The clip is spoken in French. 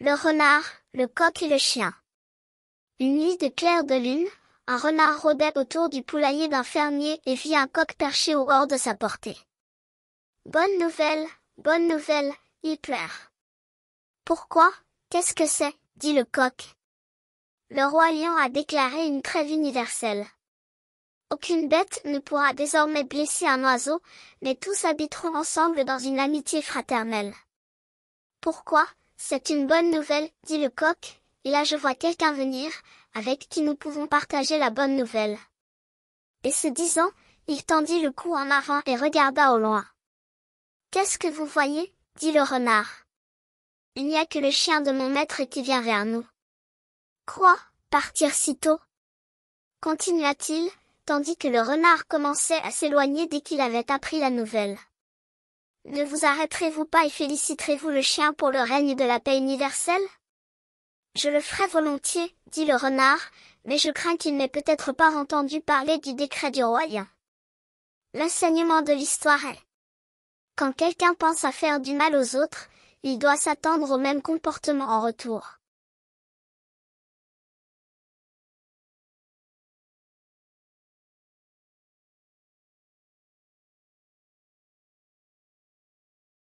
le renard, le coq et le chien. Une nuit de clair de lune, un renard rôdait autour du poulailler d'un fermier et vit un coq perché au hors de sa portée. Bonne nouvelle, bonne nouvelle, il pleure. Pourquoi Qu'est-ce que c'est dit le coq. Le roi lion a déclaré une trêve universelle. Aucune bête ne pourra désormais blesser un oiseau, mais tous habiteront ensemble dans une amitié fraternelle. Pourquoi c'est une bonne nouvelle, dit le coq, et là je vois quelqu'un venir, avec qui nous pouvons partager la bonne nouvelle. Et se disant, il tendit le cou en marin et regarda au loin. Qu'est-ce que vous voyez? dit le renard. Il n'y a que le chien de mon maître qui vient vers nous. Quoi partir si tôt. Continua-t-il, tandis que le renard commençait à s'éloigner dès qu'il avait appris la nouvelle. Ne vous arrêterez-vous pas et féliciterez-vous le chien pour le règne de la paix universelle Je le ferai volontiers, dit le renard, mais je crains qu'il n'ait peut-être pas entendu parler du décret du royaume. » L'enseignement de l'histoire est quand quelqu'un pense à faire du mal aux autres, il doit s'attendre au même comportement en retour.